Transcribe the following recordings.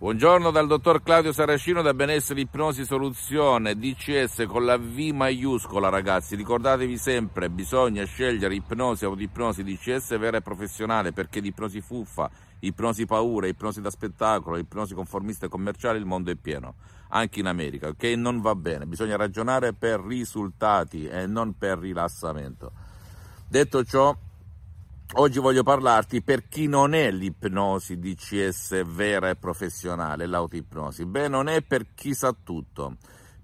Buongiorno dal dottor Claudio Saracino da Benessere Ipnosi Soluzione DCS con la V maiuscola ragazzi, ricordatevi sempre bisogna scegliere ipnosi, autoipnosi, DCS vera e professionale perché di ipnosi fuffa, ipnosi paura, ipnosi da spettacolo, ipnosi conformista e commerciale il mondo è pieno, anche in America, ok? Non va bene, bisogna ragionare per risultati e non per rilassamento. Detto ciò, Oggi voglio parlarti per chi non è l'ipnosi DCS vera e professionale, l'autoipnosi. Beh, non è per chi sa tutto,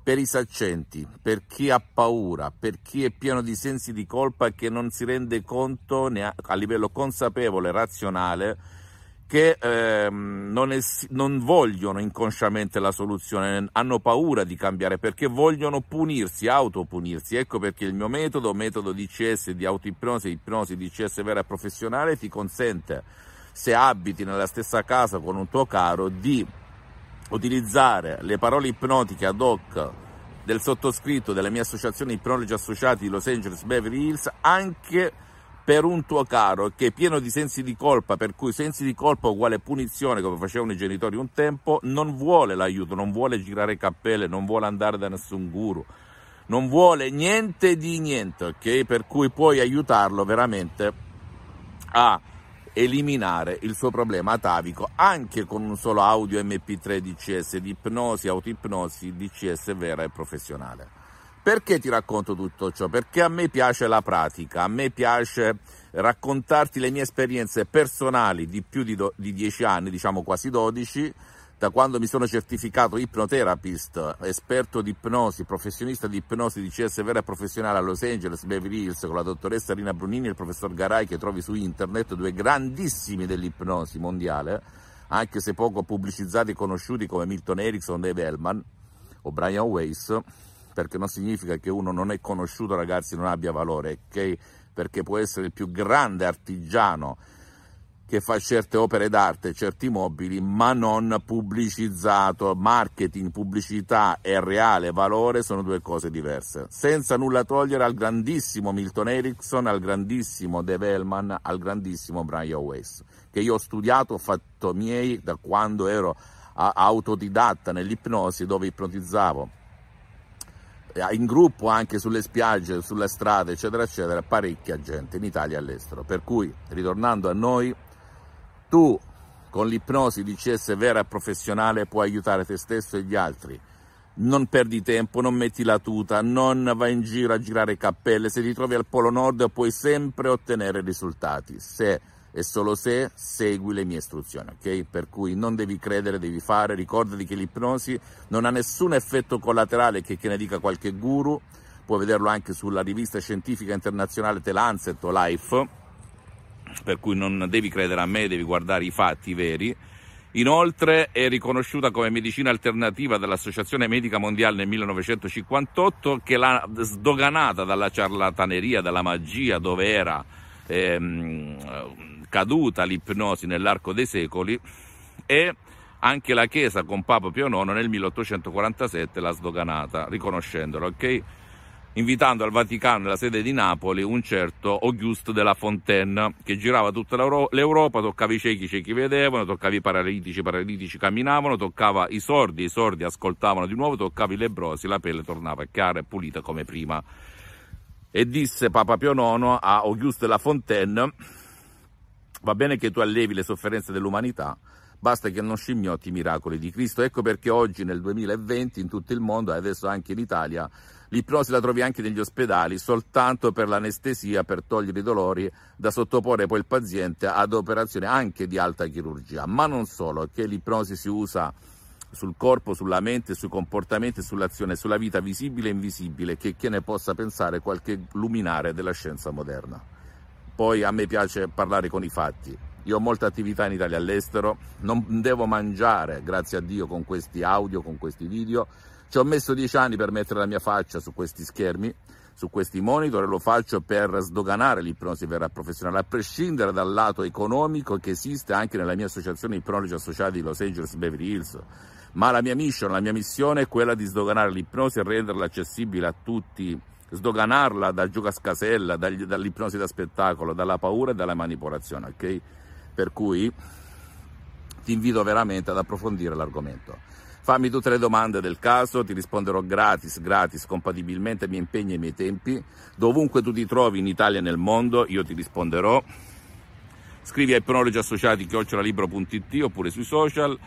per i saccenti, per chi ha paura, per chi è pieno di sensi di colpa e che non si rende conto a livello consapevole e razionale che ehm, non, es- non vogliono inconsciamente la soluzione, hanno paura di cambiare perché vogliono punirsi, autopunirsi. Ecco perché il mio metodo, metodo DCS di autoipnosi, ipnosi DCS vera e professionale, ti consente, se abiti nella stessa casa con un tuo caro, di utilizzare le parole ipnotiche ad hoc del sottoscritto delle mie associazioni ipnologi associati di Los Angeles Beverly Hills anche per un tuo caro che è pieno di sensi di colpa, per cui sensi di colpa uguale punizione, come facevano i genitori un tempo, non vuole l'aiuto, non vuole girare cappelle, non vuole andare da nessun guru, non vuole niente di niente, ok? Per cui puoi aiutarlo veramente a eliminare il suo problema atavico anche con un solo audio MP3 DCS di ipnosi, autoipnosi, DCS vera e professionale. Perché ti racconto tutto ciò? Perché a me piace la pratica, a me piace raccontarti le mie esperienze personali di più di, do- di 10 anni, diciamo quasi dodici, da quando mi sono certificato ipnoterapist, esperto di ipnosi, professionista di ipnosi di CS vera e professionale a Los Angeles, Beverly Hills, con la dottoressa Rina Brunini e il professor Garai che trovi su internet, due grandissimi dell'ipnosi mondiale, anche se poco pubblicizzati e conosciuti come Milton Erickson, Dave Hellman o Brian Weiss perché non significa che uno non è conosciuto, ragazzi, non abbia valore, okay? perché può essere il più grande artigiano che fa certe opere d'arte, certi mobili, ma non pubblicizzato. Marketing, pubblicità e reale valore sono due cose diverse. Senza nulla togliere al grandissimo Milton Erickson, al grandissimo Dave Hellman, al grandissimo Brian Weiss, che io ho studiato, ho fatto miei da quando ero autodidatta nell'ipnosi, dove ipnotizzavo eh, in gruppo anche sulle spiagge, sulle strade, eccetera, eccetera, parecchia gente in Italia e all'estero. Per cui, ritornando a noi, tu con l'ipnosi di CS vera e professionale puoi aiutare te stesso e gli altri. Non perdi tempo, non metti la tuta, non vai in giro a girare cappelle. Se ti trovi al Polo Nord puoi sempre ottenere risultati. Se e solo se segui le mie istruzioni, ok? Per cui non devi credere, devi fare, ricordati che l'ipnosi non ha nessun effetto collaterale che, che ne dica qualche guru, puoi vederlo anche sulla rivista scientifica internazionale The Lancet o Life, per cui non devi credere a me, devi guardare i fatti veri. Inoltre è riconosciuta come medicina alternativa dall'Associazione Medica Mondiale nel 1958 che l'ha sdoganata dalla ciarlataneria, dalla magia dove era ehm, caduta l'ipnosi nell'arco dei secoli e anche la Chiesa con Papa Pio IX nel 1847 l'ha sdoganata, riconoscendolo, okay? invitando al Vaticano, nella sede di Napoli, un certo Auguste de la Fontaine, che girava tutta l'Europa, toccava i ciechi, i ciechi vedevano, toccava i paralitici, i paralitici camminavano, toccava i sordi, i sordi ascoltavano di nuovo, toccava i lebrosi, la pelle tornava chiara e pulita come prima. E disse Papa Pio IX a Auguste de la Fontaine Va bene che tu allevi le sofferenze dell'umanità, basta che non scimmiotti i miracoli di Cristo. Ecco perché oggi nel 2020 in tutto il mondo, adesso anche in Italia, l'ipnosi la trovi anche negli ospedali soltanto per l'anestesia, per togliere i dolori, da sottoporre poi il paziente ad operazioni anche di alta chirurgia. Ma non solo, che l'ipnosi si usa sul corpo, sulla mente, sui comportamenti, sull'azione, sulla vita visibile e invisibile, che, che ne possa pensare qualche luminare della scienza moderna. Poi a me piace parlare con i fatti. Io ho molta attività in Italia e all'estero, non devo mangiare, grazie a Dio, con questi audio, con questi video. Ci ho messo dieci anni per mettere la mia faccia su questi schermi, su questi monitor e lo faccio per sdoganare l'ipnosi vera professionale, a prescindere dal lato economico che esiste anche nella mia associazione Ipnologi Associati di Los Angeles Beverly Hills. Ma la mia mission, la mia missione è quella di sdoganare l'ipnosi e renderla accessibile a tutti i sdoganarla dal scasella, dall'ipnosi da spettacolo, dalla paura e dalla manipolazione, ok? Per cui ti invito veramente ad approfondire l'argomento. Fammi tutte le domande del caso, ti risponderò gratis, gratis, compatibilmente ai miei impegni e ai miei tempi. Dovunque tu ti trovi in Italia e nel mondo, io ti risponderò. Scrivi ai pronologi associati chiocciolalibro.it oppure sui social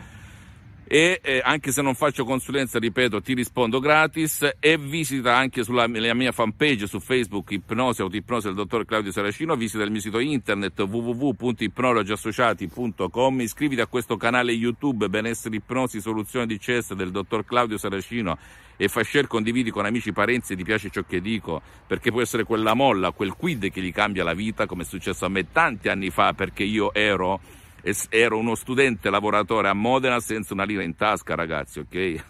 e eh, anche se non faccio consulenza, ripeto, ti rispondo gratis e visita anche sulla mia fanpage su Facebook Ipnosi Autoipnosi del dottor Claudio Saracino, visita il mio sito internet www.ipnologiassociati.com, iscriviti a questo canale YouTube Benessere Ipnosi Soluzione di CES del dottor Claudio Saracino e fa share, condividi con amici, parenti, ti piace ciò che dico, perché può essere quella molla, quel quid che gli cambia la vita, come è successo a me tanti anni fa, perché io ero ero uno studente lavoratore a Modena senza una lira in tasca, ragazzi, ok?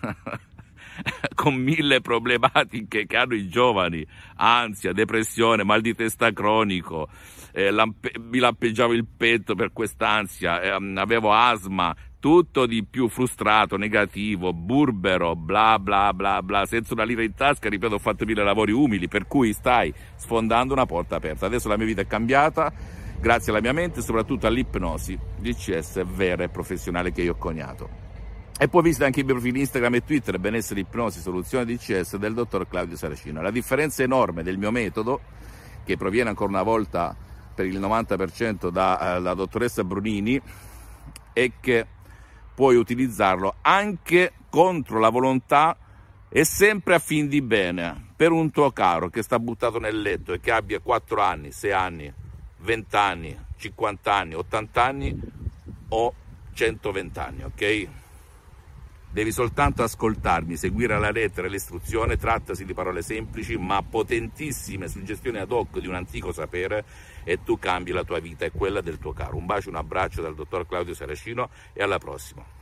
con mille problematiche che hanno i giovani, ansia, depressione, mal di testa cronico, eh, lampe- mi lampeggiavo il petto per quest'ansia, eh, mm, avevo asma, tutto di più frustrato, negativo, burbero, bla bla bla bla, senza una lira in tasca, ripeto, ho fatto mille lavori umili, per cui stai sfondando una porta aperta. Adesso la mia vita è cambiata grazie alla mia mente e soprattutto all'ipnosi DCS vera e professionale che io ho coniato. E poi visita anche i miei profili Instagram e Twitter, benessere ipnosi, soluzione DCS del dottor Claudio Saracino. La differenza enorme del mio metodo, che proviene ancora una volta per il 90% dalla eh, dottoressa Brunini, è che puoi utilizzarlo anche contro la volontà e sempre a fin di bene per un tuo caro che sta buttato nel letto e che abbia 4 anni, 6 anni, 20 anni, 50 anni, 80 anni o 120 anni, ok? Devi soltanto ascoltarmi, seguire alla lettera l'istruzione, trattasi di parole semplici ma potentissime suggestioni ad hoc di un antico sapere e tu cambi la tua vita e quella del tuo caro. Un bacio, un abbraccio dal dottor Claudio Saracino e alla prossima.